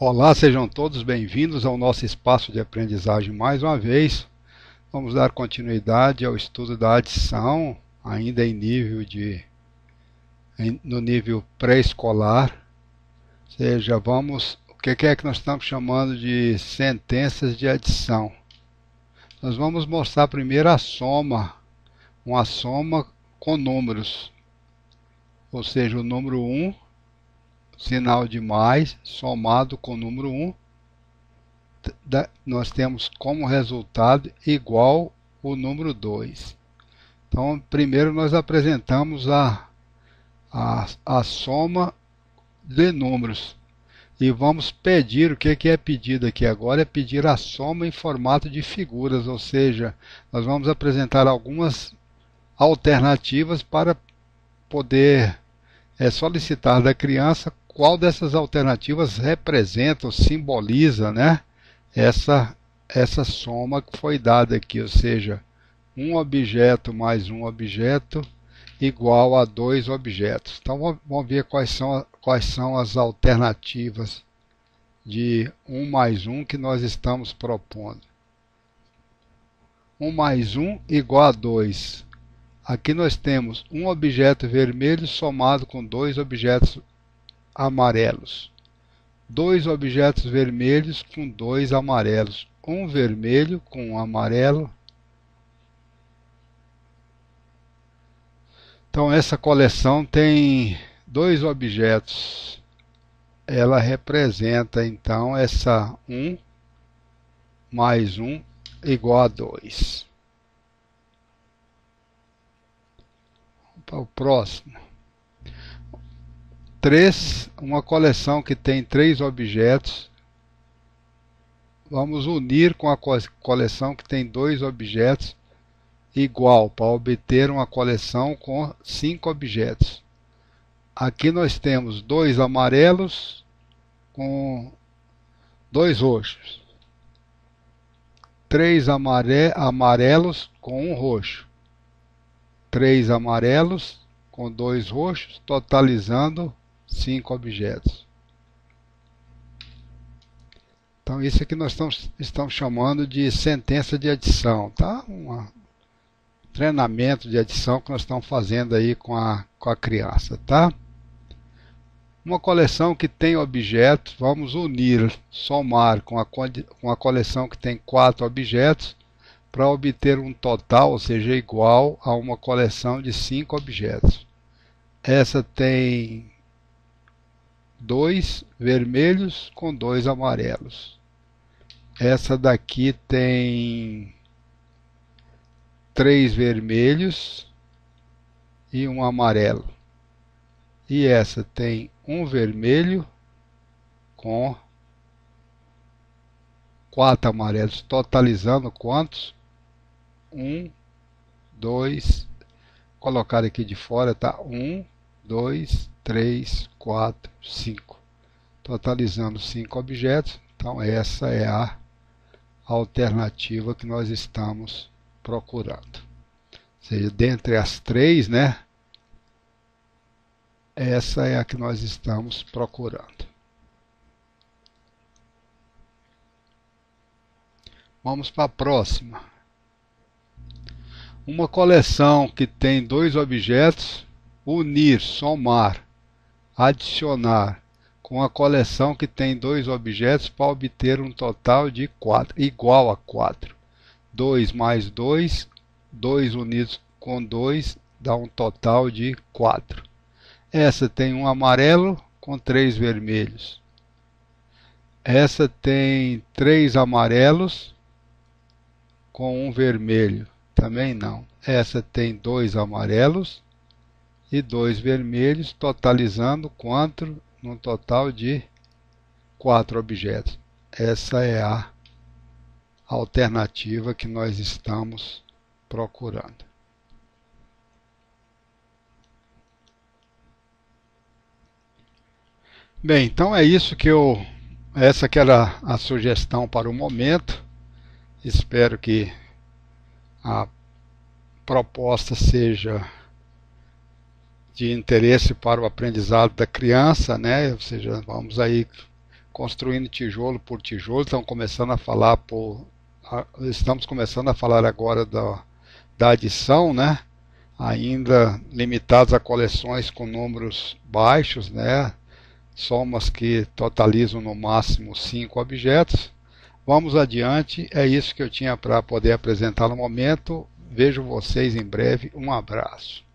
Olá, sejam todos bem-vindos ao nosso espaço de aprendizagem mais uma vez. Vamos dar continuidade ao estudo da adição, ainda em nível de em, no nível pré-escolar. Ou seja, vamos, o que é que nós estamos chamando de sentenças de adição? Nós vamos mostrar primeiro a soma, uma soma com números. Ou seja, o número 1 sinal de mais somado com o número 1, nós temos como resultado igual o número 2. Então, primeiro nós apresentamos a, a, a soma de números. E vamos pedir, o que, que é pedido aqui agora? É pedir a soma em formato de figuras, ou seja, nós vamos apresentar algumas alternativas para poder é, solicitar da criança qual dessas alternativas representa ou simboliza né, essa, essa soma que foi dada aqui, ou seja, um objeto mais um objeto igual a dois objetos. Então vamos ver quais são, quais são as alternativas de 1 mais 1 que nós estamos propondo. 1 mais 1 igual a 2. Aqui nós temos um objeto vermelho somado com dois objetos amarelos, dois objetos vermelhos com dois amarelos, um vermelho com um amarelo. Então essa coleção tem dois objetos. Ela representa então essa 1 mais 1 igual a 2. Para o próximo três, uma coleção que tem três objetos. Vamos unir com a coleção que tem dois objetos igual para obter uma coleção com cinco objetos. Aqui nós temos dois amarelos com dois roxos, três amare amarelos com um roxo, três amarelos com dois roxos, totalizando cinco objetos. Então, isso aqui nós estamos, estamos chamando de sentença de adição, tá? Um ah, treinamento de adição que nós estamos fazendo aí com a, com a criança, tá? Uma coleção que tem objetos, vamos unir, somar com a, com a coleção que tem quatro objetos para obter um total, ou seja, igual a uma coleção de cinco objetos. Essa tem dois vermelhos com dois amarelos. Essa daqui tem três vermelhos e um amarelo. E essa tem um vermelho com quatro amarelos, totalizando quantos? Um, dois, colocar aqui de fora, tá? Um, 2, 3, 4, 5. Totalizando 5 objetos, então essa é a alternativa que nós estamos procurando. Ou seja, dentre as três, né? Essa é a que nós estamos procurando. Vamos para a próxima. Uma coleção que tem dois objetos unir, somar, adicionar com a coleção que tem dois objetos para obter um total de 4, igual a 4. 2 mais 2, 2 unidos com 2 dá um total de 4. Essa tem um amarelo com 3 vermelhos. Essa tem 3 amarelos com um vermelho. Também não. Essa tem dois amarelos e dois vermelhos, totalizando quanto? Num total de quatro objetos. Essa é a alternativa que nós estamos procurando. Bem, então é isso que eu... Essa que era a sugestão para o momento. Espero que a proposta seja de interesse para o aprendizado da criança, né? Ou seja, vamos aí construindo tijolo por tijolo, estamos começando a falar por estamos começando a falar agora da, da adição, né? Ainda limitados a coleções com números baixos, né? Somas que totalizam no máximo cinco objetos. Vamos adiante, é isso que eu tinha para poder apresentar no momento. Vejo vocês em breve. Um abraço.